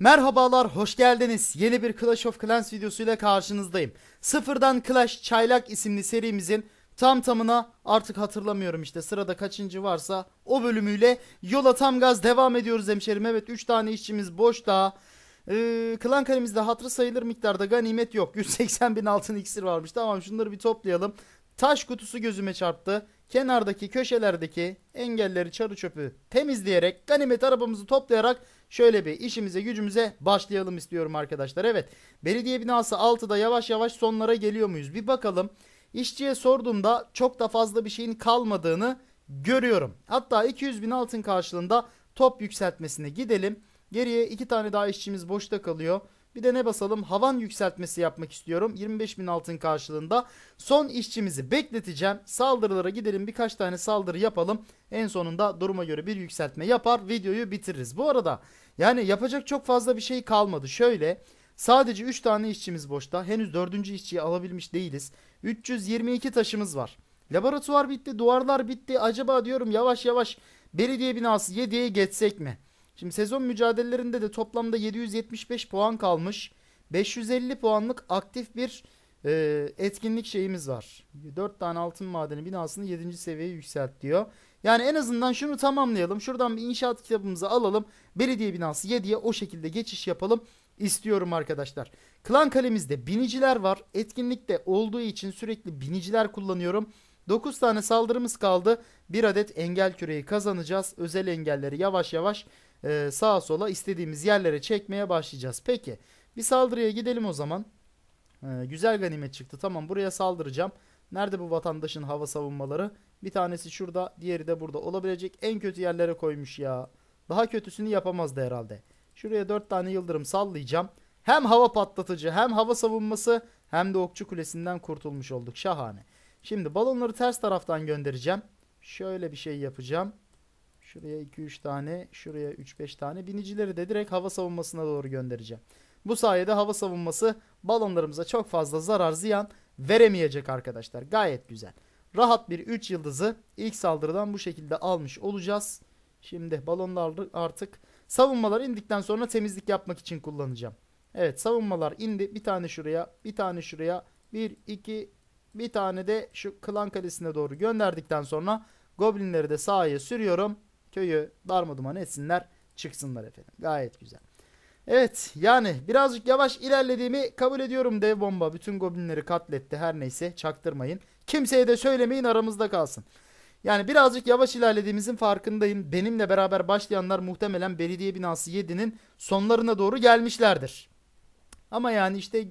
Merhabalar, hoş geldiniz. Yeni bir Clash of Clans videosuyla karşınızdayım. Sıfırdan Clash Çaylak isimli serimizin tam tamına artık hatırlamıyorum işte sırada kaçıncı varsa o bölümüyle yola tam gaz devam ediyoruz hemşerim. Evet 3 tane işçimiz boş daha. Ee, klan kalemizde hatırı sayılır miktarda ganimet yok. 180 bin altın iksir varmış. Tamam şunları bir toplayalım. Taş kutusu gözüme çarptı. Kenardaki köşelerdeki engelleri çarı çöpü temizleyerek ganimet arabamızı toplayarak şöyle bir işimize gücümüze başlayalım istiyorum arkadaşlar. Evet belediye binası 6'da yavaş yavaş sonlara geliyor muyuz bir bakalım. İşçiye sorduğumda çok da fazla bir şeyin kalmadığını görüyorum. Hatta 200 bin altın karşılığında top yükseltmesine gidelim. Geriye iki tane daha işçimiz boşta kalıyor. Bir de ne basalım? Havan yükseltmesi yapmak istiyorum. 25 bin altın karşılığında. Son işçimizi bekleteceğim. Saldırılara gidelim birkaç tane saldırı yapalım. En sonunda duruma göre bir yükseltme yapar. Videoyu bitiririz. Bu arada yani yapacak çok fazla bir şey kalmadı. Şöyle sadece 3 tane işçimiz boşta. Henüz 4. işçiyi alabilmiş değiliz. 322 taşımız var. Laboratuvar bitti, duvarlar bitti. Acaba diyorum yavaş yavaş belediye binası 7'ye geçsek mi? Şimdi sezon mücadelelerinde de toplamda 775 puan kalmış. 550 puanlık aktif bir e, etkinlik şeyimiz var. 4 tane altın madeni binasını 7. seviyeye yükselt diyor. Yani en azından şunu tamamlayalım. Şuradan bir inşaat kitabımızı alalım. Belediye binası 7'ye o şekilde geçiş yapalım istiyorum arkadaşlar. Klan kalemizde biniciler var. Etkinlikte olduğu için sürekli biniciler kullanıyorum. 9 tane saldırımız kaldı. 1 adet engel küreği kazanacağız. Özel engelleri yavaş yavaş e, sağa sola istediğimiz yerlere çekmeye başlayacağız. Peki bir saldırıya gidelim o zaman. E, güzel ganimet çıktı. Tamam buraya saldıracağım. Nerede bu vatandaşın hava savunmaları? Bir tanesi şurada, diğeri de burada olabilecek en kötü yerlere koymuş ya. Daha kötüsünü yapamazdı herhalde. Şuraya 4 tane yıldırım sallayacağım. Hem hava patlatıcı, hem hava savunması, hem de okçu kulesinden kurtulmuş olduk. Şahane. Şimdi balonları ters taraftan göndereceğim. Şöyle bir şey yapacağım. Şuraya 2-3 tane, şuraya 3-5 tane. Binicileri de direkt hava savunmasına doğru göndereceğim. Bu sayede hava savunması balonlarımıza çok fazla zarar ziyan veremeyecek arkadaşlar. Gayet güzel. Rahat bir 3 yıldızı ilk saldırıdan bu şekilde almış olacağız. Şimdi balonları artık savunmalar indikten sonra temizlik yapmak için kullanacağım. Evet savunmalar indi. Bir tane şuraya, bir tane şuraya, bir, iki, bir tane de şu klan kalesine doğru gönderdikten sonra goblinleri de sahaya sürüyorum köyü darmaduman etsinler çıksınlar efendim. Gayet güzel. Evet yani birazcık yavaş ilerlediğimi kabul ediyorum dev bomba. Bütün goblinleri katletti her neyse çaktırmayın. Kimseye de söylemeyin aramızda kalsın. Yani birazcık yavaş ilerlediğimizin farkındayım. Benimle beraber başlayanlar muhtemelen belediye binası 7'nin sonlarına doğru gelmişlerdir. Ama yani işte e,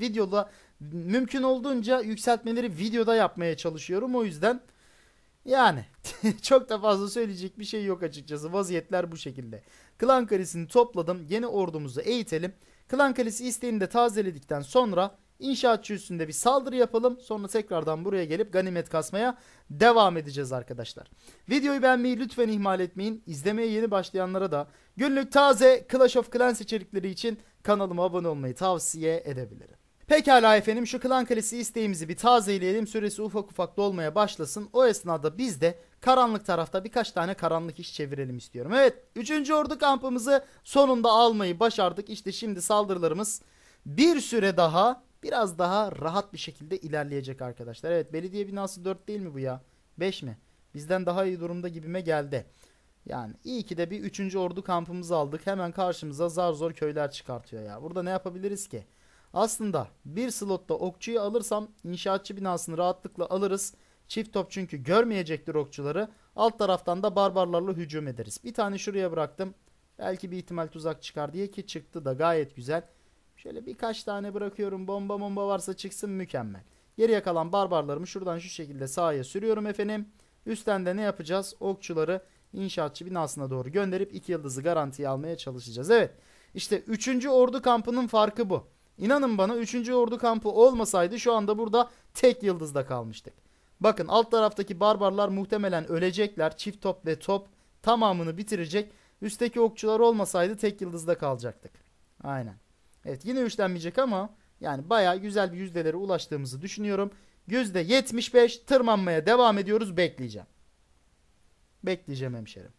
videoda mümkün olduğunca yükseltmeleri videoda yapmaya çalışıyorum. O yüzden yani çok da fazla söyleyecek bir şey yok açıkçası. Vaziyetler bu şekilde. Klan kalesini topladım. Yeni ordumuzu eğitelim. Klan kalesi isteğini de tazeledikten sonra inşaatçı üstünde bir saldırı yapalım. Sonra tekrardan buraya gelip ganimet kasmaya devam edeceğiz arkadaşlar. Videoyu beğenmeyi lütfen ihmal etmeyin. İzlemeye yeni başlayanlara da günlük taze Clash of Clans içerikleri için kanalıma abone olmayı tavsiye edebilirim. Pekala efendim şu klan kalesi isteğimizi bir tazeleyelim. Süresi ufak ufak dolmaya başlasın. O esnada biz de karanlık tarafta birkaç tane karanlık iş çevirelim istiyorum. Evet 3. ordu kampımızı sonunda almayı başardık. İşte şimdi saldırılarımız bir süre daha biraz daha rahat bir şekilde ilerleyecek arkadaşlar. Evet belediye binası 4 değil mi bu ya? 5 mi? Bizden daha iyi durumda gibime geldi. Yani iyi ki de bir 3. ordu kampımızı aldık. Hemen karşımıza zar zor köyler çıkartıyor ya. Burada ne yapabiliriz ki? Aslında bir slotta okçuyu alırsam inşaatçı binasını rahatlıkla alırız. Çift top çünkü görmeyecektir okçuları. Alt taraftan da barbarlarla hücum ederiz. Bir tane şuraya bıraktım. Belki bir ihtimal tuzak çıkar diye ki çıktı da gayet güzel. Şöyle birkaç tane bırakıyorum. Bomba bomba varsa çıksın mükemmel. Geriye kalan barbarlarımı şuradan şu şekilde sağa sürüyorum efendim. Üstten de ne yapacağız? Okçuları inşaatçı binasına doğru gönderip iki yıldızı garantiye almaya çalışacağız. Evet işte 3. ordu kampının farkı bu. İnanın bana 3. Ordu kampı olmasaydı şu anda burada tek yıldızda kalmıştık. Bakın alt taraftaki barbarlar muhtemelen ölecekler. Çift top ve top tamamını bitirecek. Üstteki okçular olmasaydı tek yıldızda kalacaktık. Aynen. Evet yine üçlenmeyecek ama yani baya güzel bir yüzdelere ulaştığımızı düşünüyorum. Yüzde %75 tırmanmaya devam ediyoruz. Bekleyeceğim. Bekleyeceğim hemşerim.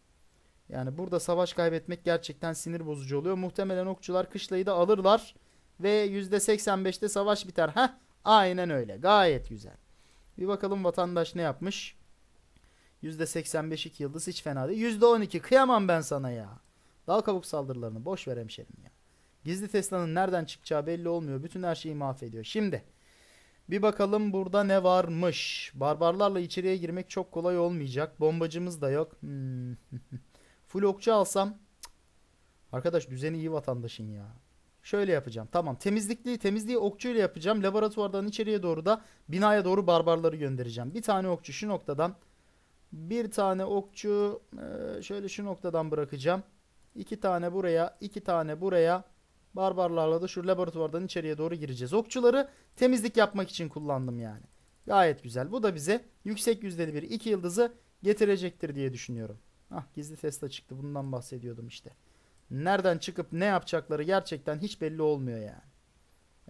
Yani burada savaş kaybetmek gerçekten sinir bozucu oluyor. Muhtemelen okçular kışlayı da alırlar ve %85'te savaş biter. Heh aynen öyle gayet güzel. Bir bakalım vatandaş ne yapmış. %85 2 yıldız hiç fena değil. %12 kıyamam ben sana ya. Dal kabuk saldırılarını boş ver hemşerim ya. Gizli Tesla'nın nereden çıkacağı belli olmuyor. Bütün her şeyi mahvediyor. Şimdi bir bakalım burada ne varmış. Barbarlarla içeriye girmek çok kolay olmayacak. Bombacımız da yok. Hmm. Full okçu alsam. Arkadaş düzeni iyi vatandaşın ya. Şöyle yapacağım. Tamam temizlikliği temizliği okçuyla yapacağım. Laboratuvardan içeriye doğru da binaya doğru barbarları göndereceğim. Bir tane okçu şu noktadan. Bir tane okçu e, şöyle şu noktadan bırakacağım. İki tane buraya, iki tane buraya. Barbarlarla da şu laboratuvardan içeriye doğru gireceğiz. Okçuları temizlik yapmak için kullandım yani. Gayet güzel. Bu da bize yüksek yüzdeli bir iki yıldızı getirecektir diye düşünüyorum. Ah gizli Tesla çıktı. Bundan bahsediyordum işte nereden çıkıp ne yapacakları gerçekten hiç belli olmuyor yani.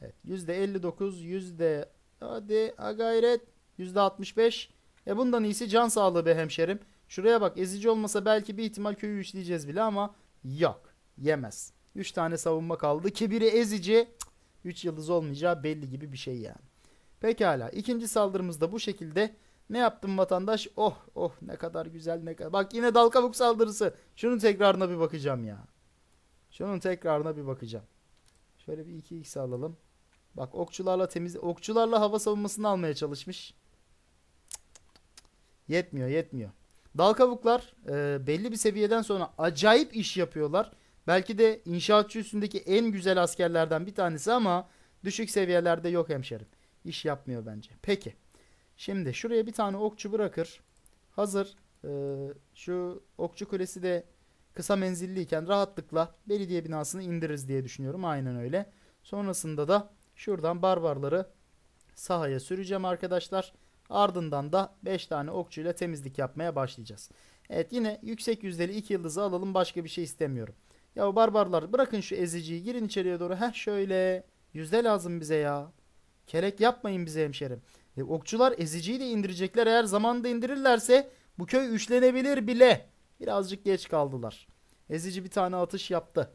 Evet, %59, yüzde hadi a gayret %65. E bundan iyisi can sağlığı be hemşerim. Şuraya bak ezici olmasa belki bir ihtimal köyü üçleyeceğiz bile ama yok yemez. 3 tane savunma kaldı ki biri ezici 3 yıldız olmayacağı belli gibi bir şey yani. Pekala ikinci saldırımızda bu şekilde ne yaptım vatandaş? Oh oh ne kadar güzel ne kadar. Bak yine dalkavuk saldırısı. Şunun tekrarına bir bakacağım ya. Şunun tekrarına bir bakacağım. Şöyle bir 2x alalım. Bak okçularla temiz okçularla hava savunmasını almaya çalışmış. Yetmiyor yetmiyor. Dal kavuklar e, belli bir seviyeden sonra acayip iş yapıyorlar. Belki de inşaatçı üstündeki en güzel askerlerden bir tanesi ama düşük seviyelerde yok hemşerim. İş yapmıyor bence. Peki. Şimdi şuraya bir tane okçu bırakır. Hazır. E, şu okçu kulesi de kısa menzilliyken rahatlıkla belediye binasını indiririz diye düşünüyorum. Aynen öyle. Sonrasında da şuradan barbarları sahaya süreceğim arkadaşlar. Ardından da 5 tane okçuyla temizlik yapmaya başlayacağız. Evet yine yüksek yüzdeli 2 yıldızı alalım. Başka bir şey istemiyorum. Ya barbarlar bırakın şu eziciyi girin içeriye doğru. Heh şöyle yüzde lazım bize ya. Kelek yapmayın bize hemşerim. E, okçular eziciyi de indirecekler. Eğer zamanında indirirlerse bu köy üçlenebilir bile. Birazcık geç kaldılar. Ezici bir tane atış yaptı.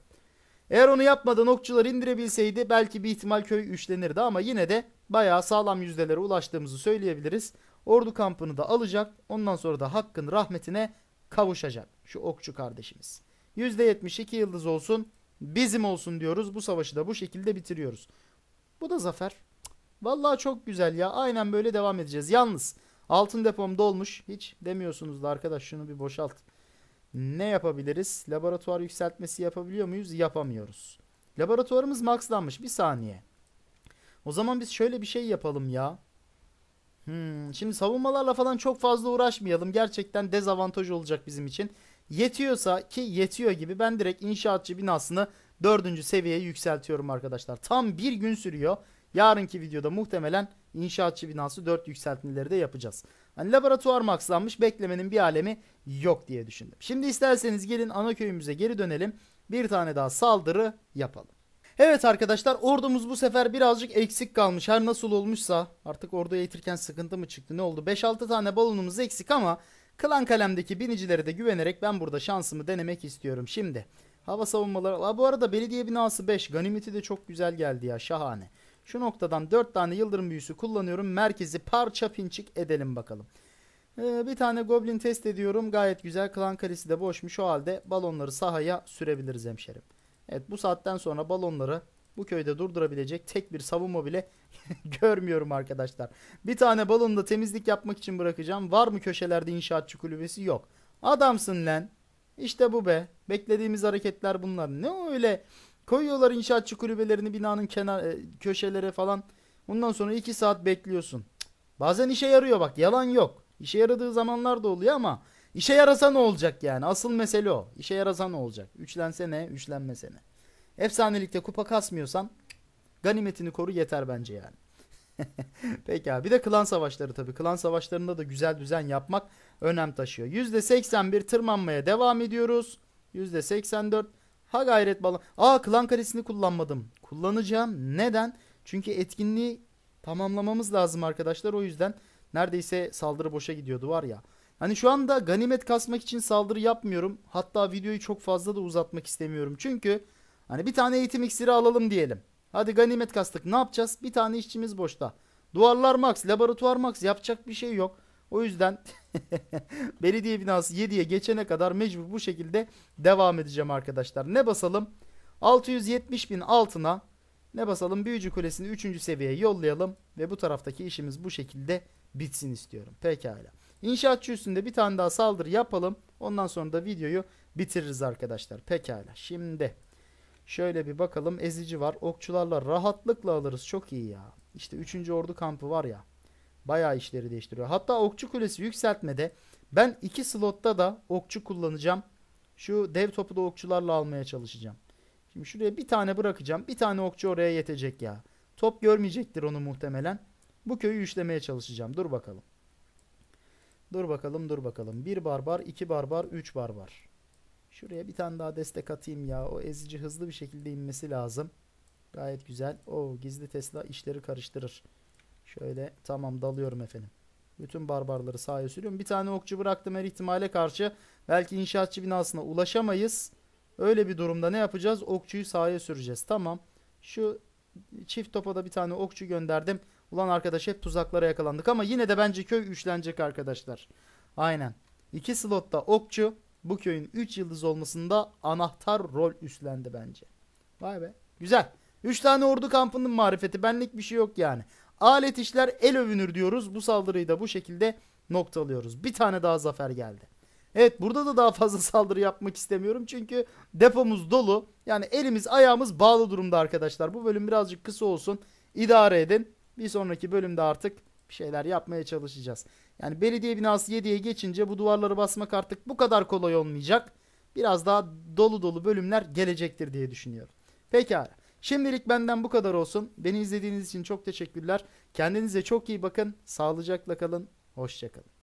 Eğer onu yapmadan okçular indirebilseydi belki bir ihtimal köy üçlenirdi ama yine de bayağı sağlam yüzdelere ulaştığımızı söyleyebiliriz. Ordu kampını da alacak. Ondan sonra da hakkın rahmetine kavuşacak şu okçu kardeşimiz. %72 yıldız olsun bizim olsun diyoruz. Bu savaşı da bu şekilde bitiriyoruz. Bu da zafer. Vallahi çok güzel ya. Aynen böyle devam edeceğiz. Yalnız altın depom dolmuş. Hiç demiyorsunuz da arkadaş şunu bir boşalt. Ne yapabiliriz? Laboratuvar yükseltmesi yapabiliyor muyuz? Yapamıyoruz. Laboratuvarımız maxlanmış. Bir saniye. O zaman biz şöyle bir şey yapalım ya. Hmm, şimdi savunmalarla falan çok fazla uğraşmayalım. Gerçekten dezavantaj olacak bizim için. Yetiyorsa ki yetiyor gibi ben direkt inşaatçı binasını dördüncü seviyeye yükseltiyorum arkadaşlar. Tam bir gün sürüyor. Yarınki videoda muhtemelen inşaatçı binası dört yükseltmeleri de yapacağız. Hani laboratuvar makslanmış beklemenin bir alemi yok diye düşündüm. Şimdi isterseniz gelin ana köyümüze geri dönelim. Bir tane daha saldırı yapalım. Evet arkadaşlar ordumuz bu sefer birazcık eksik kalmış. Her nasıl olmuşsa artık orduya eğitirken sıkıntı mı çıktı ne oldu? 5-6 tane balonumuz eksik ama klan kalemdeki binicilere de güvenerek ben burada şansımı denemek istiyorum. Şimdi hava savunmaları. Aa, bu arada belediye binası 5. Ganimeti de çok güzel geldi ya şahane. Şu noktadan 4 tane yıldırım büyüsü kullanıyorum. Merkezi parça pinçik edelim bakalım. Ee, bir tane goblin test ediyorum. Gayet güzel. Klan kalesi de boşmuş. O halde balonları sahaya sürebiliriz hemşerim. Evet bu saatten sonra balonları bu köyde durdurabilecek tek bir savunma bile görmüyorum arkadaşlar. Bir tane balonu da temizlik yapmak için bırakacağım. Var mı köşelerde inşaatçı kulübesi? Yok. Adamsın lan. İşte bu be. Beklediğimiz hareketler bunlar. Ne öyle Koyuyorlar inşaatçı kulübelerini binanın kenar e, köşelere falan. Ondan sonra iki saat bekliyorsun. Bazen işe yarıyor bak yalan yok. İşe yaradığı zamanlar da oluyor ama işe yarasa ne olacak yani? Asıl mesele o. İşe yarasa ne olacak? Üçlense ne, üçlenmese ne? Efsanelikte kupa kasmıyorsan ganimetini koru yeter bence yani. Peki abi bir de klan savaşları tabii. Klan savaşlarında da güzel düzen yapmak önem taşıyor. %81 tırmanmaya devam ediyoruz. %84 Ha gayret bala. Aa klan karesini kullanmadım. Kullanacağım. Neden? Çünkü etkinliği tamamlamamız lazım arkadaşlar. O yüzden neredeyse saldırı boşa gidiyordu var ya. Hani şu anda ganimet kasmak için saldırı yapmıyorum. Hatta videoyu çok fazla da uzatmak istemiyorum. Çünkü hani bir tane eğitim iksiri alalım diyelim. Hadi ganimet kastık ne yapacağız? Bir tane işçimiz boşta. Duvarlar max, laboratuvar max yapacak bir şey yok. O yüzden belediye binası 7'ye geçene kadar mecbur bu şekilde devam edeceğim arkadaşlar. Ne basalım? 670 bin altına ne basalım? Büyücü Kulesi'ni 3. seviyeye yollayalım ve bu taraftaki işimiz bu şekilde bitsin istiyorum. Pekala. İnşaatçı üstünde bir tane daha saldırı yapalım. Ondan sonra da videoyu bitiririz arkadaşlar. Pekala. Şimdi şöyle bir bakalım. Ezici var. Okçularla rahatlıkla alırız. Çok iyi ya. İşte 3. Ordu kampı var ya. Bayağı işleri değiştiriyor. Hatta okçu kulesi yükseltmede ben iki slotta da okçu kullanacağım. Şu dev topu da okçularla almaya çalışacağım. Şimdi şuraya bir tane bırakacağım. Bir tane okçu oraya yetecek ya. Top görmeyecektir onu muhtemelen. Bu köyü üçlemeye çalışacağım. Dur bakalım. Dur bakalım dur bakalım. Bir barbar, iki barbar, üç barbar. Şuraya bir tane daha destek atayım ya. O ezici hızlı bir şekilde inmesi lazım. Gayet güzel. O gizli Tesla işleri karıştırır. Şöyle tamam dalıyorum efendim. Bütün barbarları sahaya sürüyorum. Bir tane okçu bıraktım her ihtimale karşı. Belki inşaatçı binasına ulaşamayız. Öyle bir durumda ne yapacağız? Okçuyu sahaya süreceğiz. Tamam. Şu çift topa da bir tane okçu gönderdim. Ulan arkadaş hep tuzaklara yakalandık ama yine de bence köy üçlenecek arkadaşlar. Aynen. İki slotta okçu bu köyün 3 yıldız olmasında anahtar rol üstlendi bence. Vay be. Güzel. 3 tane ordu kampının marifeti. Benlik bir şey yok yani. Alet işler el övünür diyoruz. Bu saldırıyı da bu şekilde noktalıyoruz. Bir tane daha zafer geldi. Evet burada da daha fazla saldırı yapmak istemiyorum. Çünkü depomuz dolu. Yani elimiz ayağımız bağlı durumda arkadaşlar. Bu bölüm birazcık kısa olsun. İdare edin. Bir sonraki bölümde artık bir şeyler yapmaya çalışacağız. Yani belediye binası 7'ye geçince bu duvarları basmak artık bu kadar kolay olmayacak. Biraz daha dolu dolu bölümler gelecektir diye düşünüyorum. Pekala. Şimdilik benden bu kadar olsun. Beni izlediğiniz için çok teşekkürler. Kendinize çok iyi bakın. Sağlıcakla kalın. Hoşçakalın.